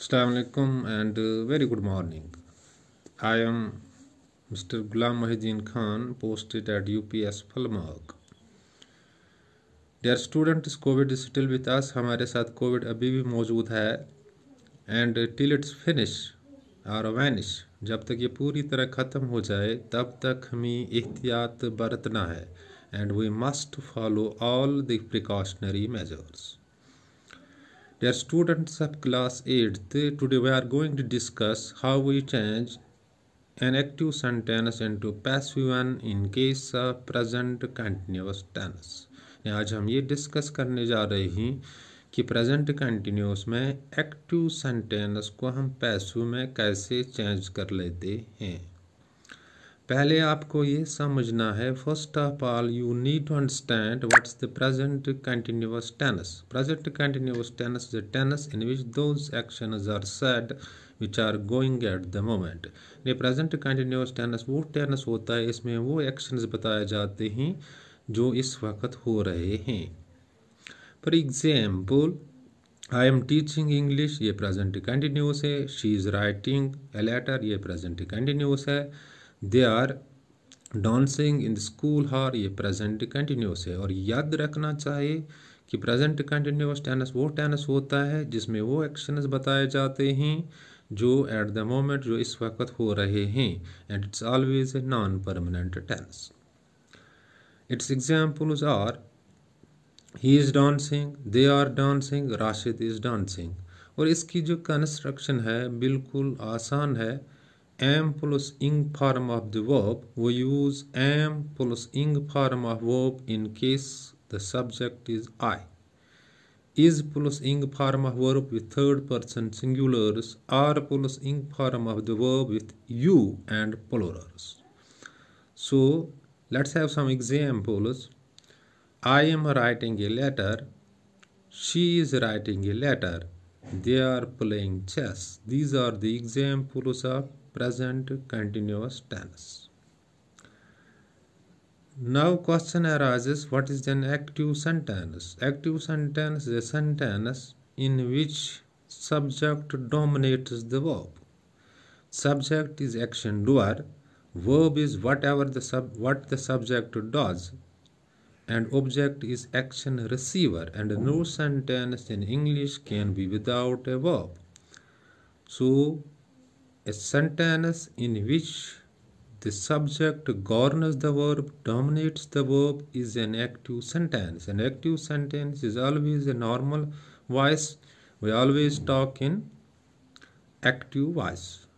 Assalamualaikum and very good morning. I am Mr. Ghulam Mahidin Khan, posted at UPS Falmark. Dear students, COVID is still with us. हमारे साथ COVID अभी भी मौजूद है and till it's finished और vanish जब तक ये पूरी तरह ख़त्म हो जाए तब तक हमें एहतियात बरतना है and we must follow all the precautionary measures Dear students of class 8th, today we are going to discuss how we change an active sentence into passive one in case of present continuous tense. आज हम ये discuss करने जा रहे हैं कि present continuous में active sentence को हम passive में कैसे change कर लेते हैं पहले आपको ये समझना है first of all you need to understand what's the present continuous tense present continuous tense a tense in which those actions are said which are going at the moment ये प्रेजेंट कंटिन्यूस टेंस वो tense होता है इसमें वो actions बताए जाते हैं जो इस वक्त हो रहे हैं for example I am teaching English ये प्रेजेंट कंटिन्यूस है she is writing a letter ये प्रेजेंट कंटिन्यूस है they are dancing in school हार ये प्रेजेंट कंटिन्यूस है और याद रखना चाहिए कि प्रेजेंट कंटिन्यूस टेनस वो टेनस होता है जिसमें वो एक्शंस बताए जाते हैं जो एट द मोमेंट जो इस वक्त हो रहे हैं and it's always a non permanent tense its examples are he is dancing they are dancing Rashid is dancing और इसकी जो कंस्ट्रक्शन है बिल्कुल आसान है am plus ing form of the verb, we use am plus ing form of verb in case the subject is I. Is plus ing form of verb with third person singulars, are plus ing form of the verb with you and plurals. So let's have some examples. I am writing a letter. She is writing a letter. They are playing chess. These are the examples of present continuous tense. Now question arises what is an active sentence? Active sentence is a sentence in which subject dominates the verb. Subject is action doer, verb is whatever the sub what the subject does, and object is action receiver, and no sentence in English can be without a verb. So a sentence in which the subject governs the verb, dominates the verb is an active sentence. An active sentence is always a normal voice. We always talk in active voice.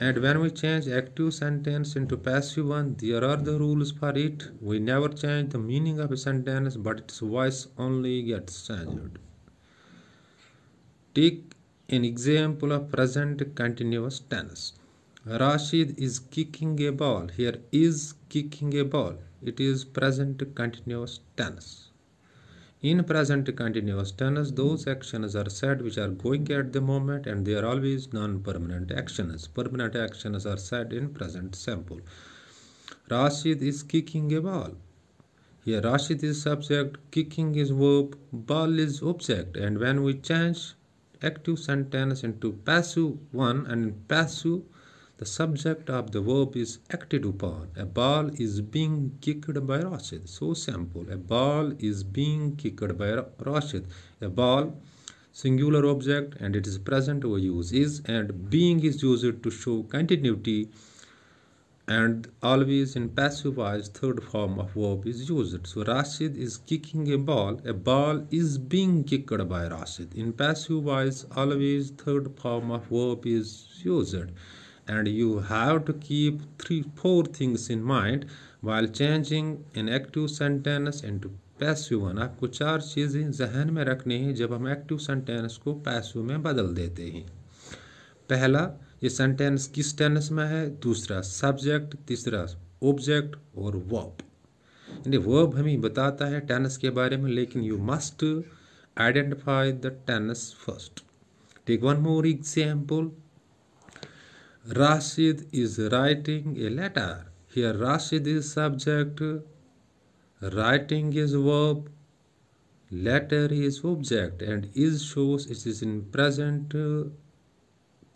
And when we change active sentence into passive one, there are the rules for it. We never change the meaning of a sentence, but its voice only gets changed. Take an example of present continuous tense. Rashid is kicking a ball. Here is kicking a ball. It is present continuous tense. In present continuous tense, those actions are said which are going at the moment and they are always non-permanent actions. Permanent actions are said in present simple. Rashid is kicking a ball. Here Rashid is subject, kicking is verb, ball is object and when we change active sentence into passive one and in passive the subject of the verb is acted upon. A ball is being kicked by Rashid. So simple. A ball is being kicked by Rashid. A ball, singular object and it is present use is and being is used to show continuity and always in passive voice third form of verb is used so rashid is kicking a ball a ball is being kicked by rashid in passive voice always third form of verb is used and you have to keep three four things in mind while changing an active sentence into passive one आपको चार चीज़ें जहन में रखनी हैं जब हम active sentence को पैसिव में बदल देते हैं पहला ये सेंटेंस किस टेंस में है दूसरा सब्जेक्ट तीसरा ऑब्जेक्ट और वर्ब यानी वर्ब हमें बताता है टेंस के बारे में लेकिन you must identify the tense first take one more example Rashid is writing a letter here Rashid is subject writing is verb letter is object and is shows it is in present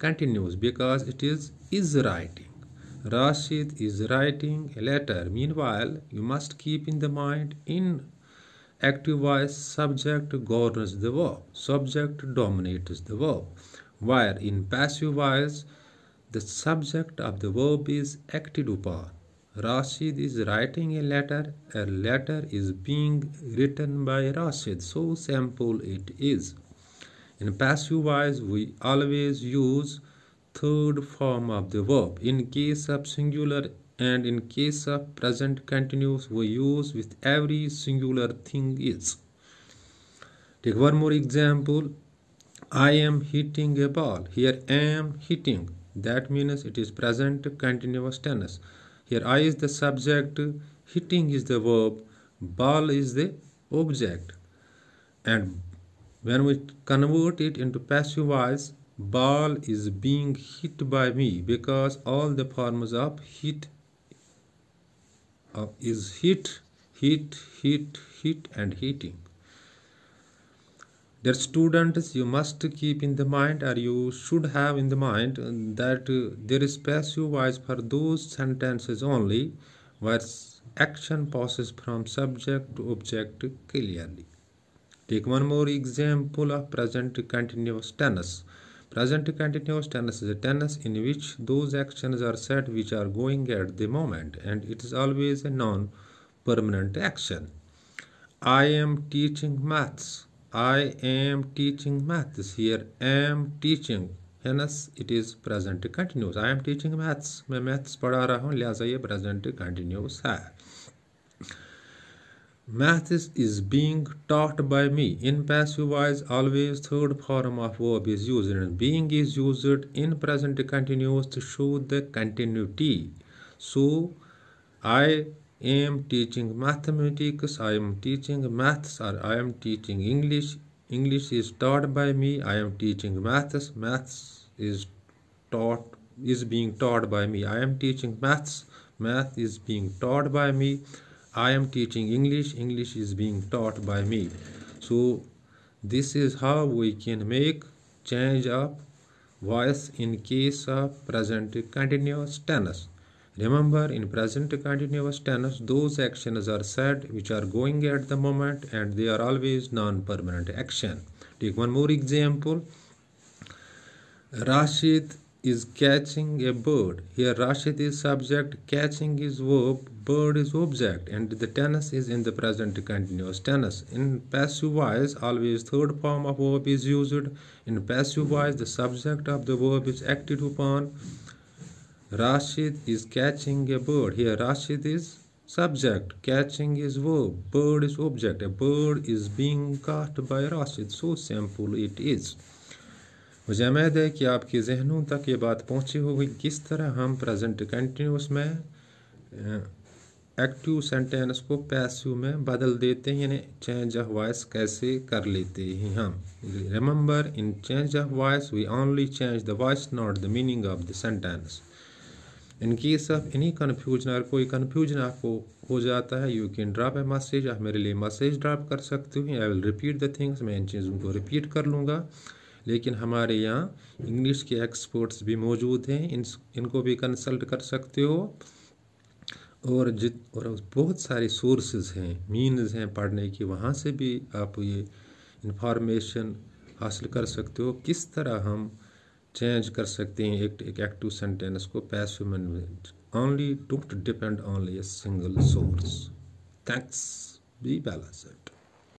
continues because it is is writing. Rashid is writing a letter. Meanwhile, you must keep in the mind in active voice subject governs the verb, subject dominates the verb, while in passive voice the subject of the verb is acted upon. Rashid is writing a letter, a letter is being written by Rashid, so simple it is. In passive voice, we always use third form of the verb. In case of singular and in case of present continuous, we use with every singular thing is. Take one more example. I am hitting a ball. Here I am hitting. That means it is present continuous tense. Here I is the subject, hitting is the verb, ball is the object. And when we convert it into passive voice, ball is being hit by me because all the forms of hit uh, is hit, hit, hit, hit and hitting. Dear students, you must keep in the mind or you should have in the mind that uh, there is passive voice for those sentences only where action passes from subject to object clearly. Take one more example of present continuous tense. Present continuous tense is a tense in which those actions are said which are going at the moment and it is always a non-permanent action. I am teaching maths. I am teaching maths. Here am teaching. Hence it is present continuous. I am teaching maths. मैं maths पढ़ा रहा हूँ लिहाजा ये present continuous है Maths is being taught by me. In passive voice, always third form of verb is used and being is used in present continuous to show the continuity. So, I am teaching mathematics, I am teaching maths or I am teaching English. English is taught by me, I am teaching maths, maths is taught is being taught by me. I am teaching maths, math is being taught by me. I am teaching English, English is being taught by me. So this is how we can make change of voice in case of present continuous tense. Remember in present continuous tense those actions are said which are going at the moment and they are always non-permanent action. Take one more example. Rashid is catching a bird. Here Rashid is subject, catching is verb, bird is object and the tennis is in the present continuous tense. In passive voice always third form of verb is used. In passive voice the subject of the verb is acted upon. Rashid is catching a bird. Here Rashid is subject, catching is verb, bird is object. A bird is being caught by Rashid. So simple it is. मुझे उम्मीद है कि आपके जहनों तक ये बात पहुँची होगी किस तरह हम प्रेजेंट कंटिन्यूस में एक्टिव सेंटेंस को पैसिव में बदल देते हैं यानी चेंज ऑफ वॉइस कैसे कर लेते हैं हम remember in change of voice we only change the voice not the meaning of the sentence in case of any confusion और कोई कन्फ्यूजन आपको हो जाता है you can drop a message आप मेरे लिए मैसेज ड्रॉप कर सकते हो I will repeat the things मैं इन चीज़ों को रिपीट कर लूँगा लेकिन हमारे यहाँ इंग्लिश के एक्सपर्ट्स भी मौजूद हैं इन इनको भी कंसल्ट कर सकते हो और जित और बहुत सारे सोर्सेज हैं मीनस हैं पढ़ने की वहाँ से भी आप ये इंफॉर्मेशन हासिल कर सकते हो किस तरह हम चेंज कर सकते हैं एक एक एक्टिव सेंटेंस को पैसिव में only don't depend only a single source. Thanks. Be